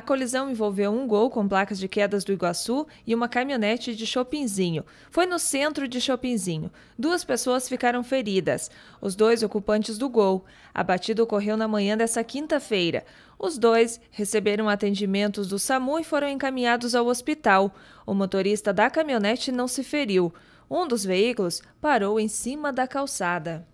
A colisão envolveu um gol com placas de quedas do Iguaçu e uma caminhonete de Chopinzinho. Foi no centro de Chopinzinho. Duas pessoas ficaram feridas, os dois ocupantes do gol. A batida ocorreu na manhã dessa quinta-feira. Os dois receberam atendimentos do SAMU e foram encaminhados ao hospital. O motorista da caminhonete não se feriu. Um dos veículos parou em cima da calçada.